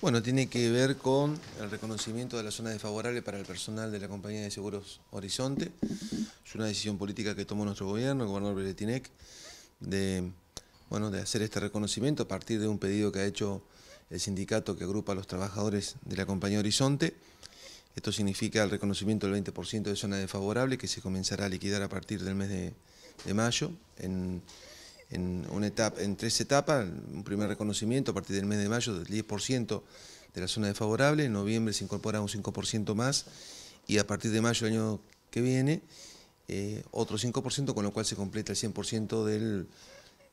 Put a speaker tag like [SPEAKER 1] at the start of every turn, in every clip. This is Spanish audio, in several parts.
[SPEAKER 1] Bueno, tiene que ver con el reconocimiento de la zona desfavorable para el personal de la compañía de seguros Horizonte. Es una decisión política que tomó nuestro gobierno, el gobernador Beretinec, de, bueno, de hacer este reconocimiento a partir de un pedido que ha hecho el sindicato que agrupa a los trabajadores de la compañía Horizonte. Esto significa el reconocimiento del 20% de zona desfavorable que se comenzará a liquidar a partir del mes de, de mayo en en, tres etapas, un primer reconocimiento a partir del mes de mayo del 10% de la zona desfavorable, en noviembre se incorpora un 5% más y a partir de mayo del año que viene eh, otro 5%, con lo cual se completa el 100% del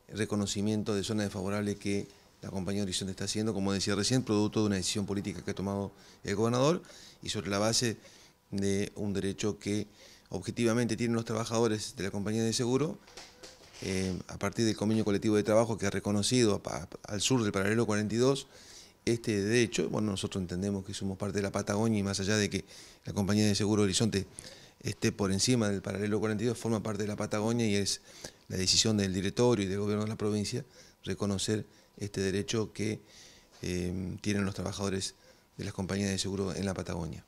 [SPEAKER 1] reconocimiento de zona desfavorable que la compañía Horizonte está haciendo, como decía recién, producto de una decisión política que ha tomado el gobernador y sobre la base de un derecho que objetivamente tienen los trabajadores de la compañía de seguro eh, a partir del convenio colectivo de trabajo que ha reconocido al sur del paralelo 42 este derecho. Bueno, nosotros entendemos que somos parte de la Patagonia y más allá de que la compañía de seguro Horizonte esté por encima del paralelo 42, forma parte de la Patagonia y es la decisión del directorio y del gobierno de la provincia reconocer este derecho que eh, tienen los trabajadores de las compañías de seguro en la Patagonia.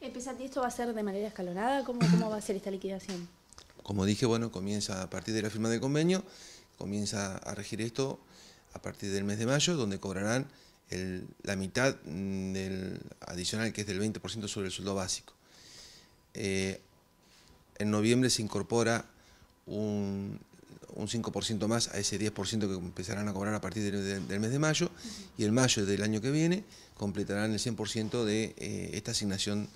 [SPEAKER 1] ¿Esto va a ser de manera escalonada? ¿Cómo, cómo va a ser esta liquidación? Como dije, bueno, comienza a partir de la firma del convenio, comienza a regir esto a partir del mes de mayo, donde cobrarán la mitad mm, del adicional, que es del 20% sobre el sueldo básico. Eh, en noviembre se incorpora un, 5% más a ese 10% que empezarán a cobrar a partir del mes de mayo, y en mayo del año que viene completarán el 100% de eh, esta asignación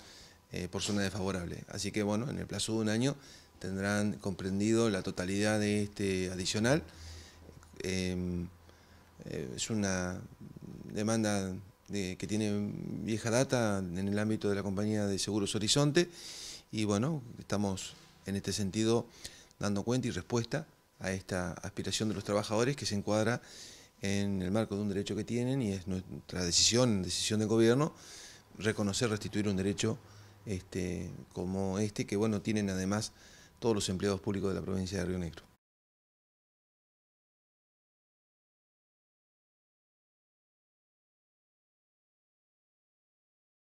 [SPEAKER 1] eh, por zona desfavorable. Así que bueno, en el plazo de un año tendrán comprendido la totalidad de este adicional. Em, eh, es una demanda que tiene vieja data en el ámbito de la compañía de seguros Horizonte y bueno, estamos en este sentido dando cuenta y respuesta a esta aspiración de los trabajadores que se encuadra en el marco de un derecho que tienen y es nuestra decisión, decisión del gobierno, reconocer, restituir un derecho este, como este que bueno, tienen además todos los empleados públicos de la provincia de Río Negro.